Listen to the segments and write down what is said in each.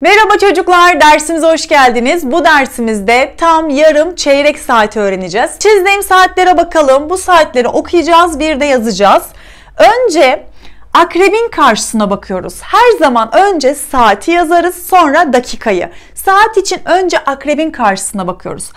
Merhaba çocuklar, dersimize hoş geldiniz. Bu dersimizde tam yarım çeyrek saati öğreneceğiz. Çizdiğim saatlere bakalım. Bu saatleri okuyacağız, bir de yazacağız. Önce akrebin karşısına bakıyoruz. Her zaman önce saati yazarız, sonra dakikayı. Saat için önce akrebin karşısına bakıyoruz.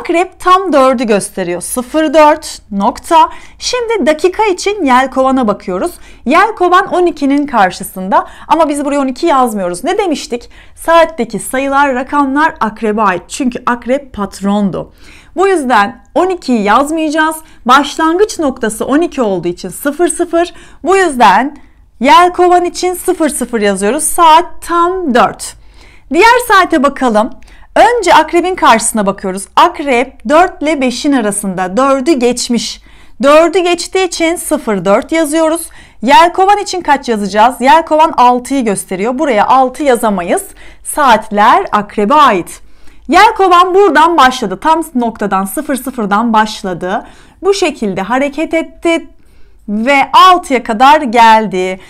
Akrep tam 4'ü gösteriyor. 04 nokta. Şimdi dakika için yelkovana bakıyoruz. Yelkovan 12'nin karşısında ama biz buraya 12 yazmıyoruz. Ne demiştik? Saatteki sayılar, rakamlar akrebe ait. Çünkü akrep patrondu. Bu yüzden 12'yi yazmayacağız. Başlangıç noktası 12 olduğu için 00. Bu yüzden yelkovan için 00 yazıyoruz. Saat tam 4. Diğer saate bakalım. Önce akrebin karşısına bakıyoruz. Akrep 4 ile 5'in arasında. 4'ü geçmiş. 4'ü geçtiği için 0-4 yazıyoruz. Yelkovan için kaç yazacağız? Yelkovan 6'yı gösteriyor. Buraya 6 yazamayız. Saatler akrebe ait. Yelkovan buradan başladı. Tam noktadan 0-0'dan başladı. Bu şekilde hareket etti ve 6'ya kadar geldi.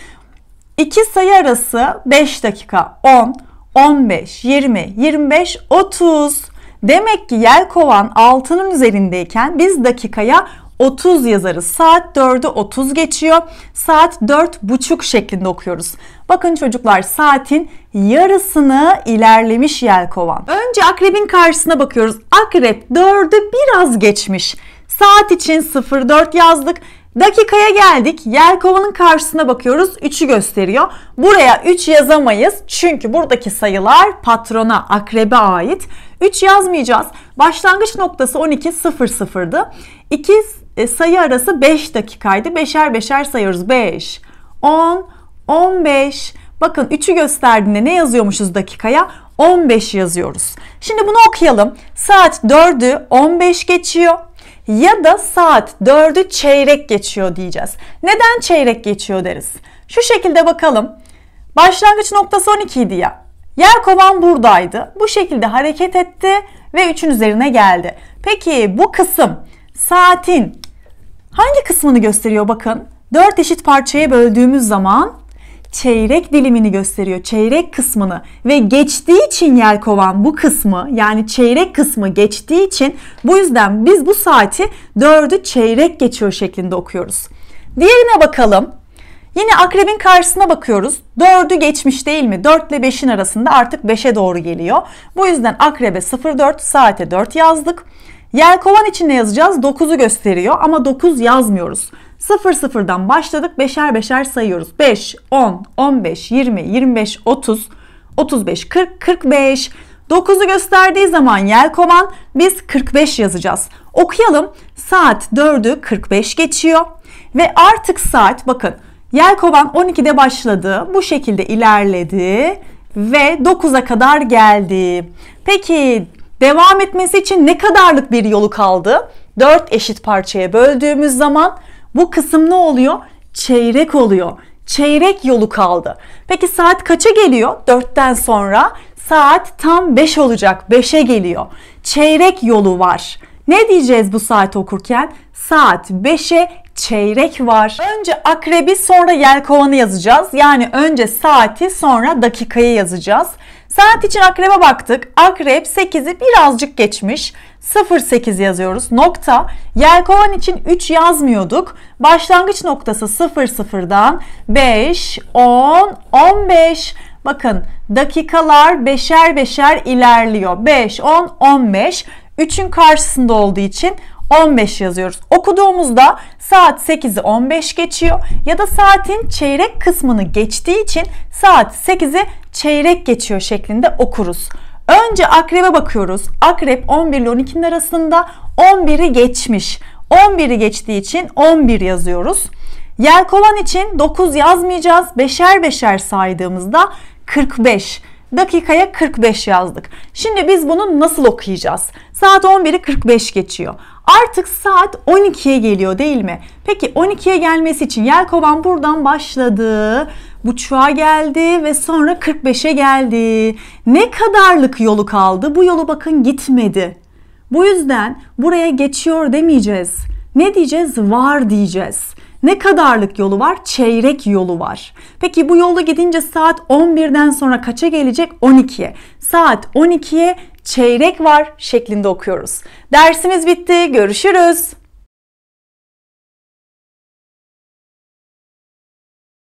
İki sayı arası 5 dakika 10, 15, 20, 25, 30. Demek ki kovan altının üzerindeyken biz dakikaya 30 yazarız. Saat 4'ü 30 geçiyor. Saat 4 buçuk şeklinde okuyoruz. Bakın çocuklar saatin yarısını ilerlemiş kovan. Önce akrebin karşısına bakıyoruz. Akrep 4'ü biraz geçmiş. Saat için 04 yazdık. Dakikaya geldik. Yelkovanın karşısına bakıyoruz. 3'ü gösteriyor. Buraya 3 yazamayız. Çünkü buradaki sayılar patrona, akrebe ait. 3 yazmayacağız. Başlangıç noktası 12.00'dı. 2 e, sayı arası 5 dakikaydı. Beşer beşer sayıyoruz. 5, 10, 15. Bakın 3'ü gösterdiğinde ne yazıyormuşuz dakikaya? 15 yazıyoruz. Şimdi bunu okuyalım. Saat 4'ü 15 geçiyor ya da saat 4'ü çeyrek geçiyor diyeceğiz. Neden çeyrek geçiyor deriz. Şu şekilde bakalım. Başlangıç noktası 12 idi ya. Yer kovan buradaydı. Bu şekilde hareket etti ve 3'ün üzerine geldi. Peki bu kısım saatin hangi kısmını gösteriyor bakın. 4 eşit parçaya böldüğümüz zaman çeyrek dilimini gösteriyor. Çeyrek kısmını ve geçtiği için yer kovan bu kısmı yani çeyrek kısmı geçtiği için bu yüzden biz bu saati 4'ü çeyrek geçiyor şeklinde okuyoruz. Diğerine bakalım. Yine akrebin karşısına bakıyoruz. 4'ü geçmiş değil mi? 4 ile 5'in arasında artık 5'e doğru geliyor. Bu yüzden akrebe 04, saate 4 yazdık. Yelkovan için ne yazacağız? 9'u gösteriyor ama 9 yazmıyoruz. 0 0'dan başladık. Beşer beşer sayıyoruz. 5, 10, 15, 20, 25, 30, 35, 40, 45. 9'u gösterdiği zaman yelkovan biz 45 yazacağız. Okuyalım. Saat 4'ü 45 geçiyor. Ve artık saat bakın yelkovan 12'de başladı. Bu şekilde ilerledi ve 9'a kadar geldi. Peki devam etmesi için ne kadarlık bir yolu kaldı? 4 eşit parçaya böldüğümüz zaman bu kısım ne oluyor? Çeyrek oluyor. Çeyrek yolu kaldı. Peki saat kaça geliyor? Dörtten sonra saat tam 5 olacak. 5'e geliyor. Çeyrek yolu var. Ne diyeceğiz bu saat okurken? Saat 5'e çeyrek var. Önce akrebi sonra yelkovanı yazacağız. Yani önce saati sonra dakikayı yazacağız. Saat için akrebe baktık. Akrep 8'i birazcık geçmiş. 08 yazıyoruz. Nokta. Yelkovan için 3 yazmıyorduk. Başlangıç noktası 00'dan 5, 10, 15. Bakın dakikalar beşer beşer ilerliyor. 5, 10, 15. 3'ün karşısında olduğu için 15 yazıyoruz. Okuduğumuzda saat 8'i 15 geçiyor ya da saatin çeyrek kısmını geçtiği için saat 8'i çeyrek geçiyor şeklinde okuruz. Önce akrebe bakıyoruz. Akrep 11 ile 12'nin arasında 11'i geçmiş. 11'i geçtiği için 11 yazıyoruz. Yelkovan için 9 yazmayacağız. Beşer beşer saydığımızda 45. Dakikaya 45 yazdık. Şimdi biz bunu nasıl okuyacağız? Saat 11'i 45 geçiyor. Artık saat 12'ye geliyor değil mi? Peki 12'ye gelmesi için yelkovan buradan başladı. Buçuğa geldi ve sonra 45'e geldi. Ne kadarlık yolu kaldı? Bu yolu bakın gitmedi. Bu yüzden buraya geçiyor demeyeceğiz. Ne diyeceğiz? Var diyeceğiz. Ne kadarlık yolu var? Çeyrek yolu var. Peki bu yolu gidince saat 11'den sonra kaça gelecek? 12'ye. Saat 12'ye çeyrek var şeklinde okuyoruz. Dersimiz bitti. Görüşürüz.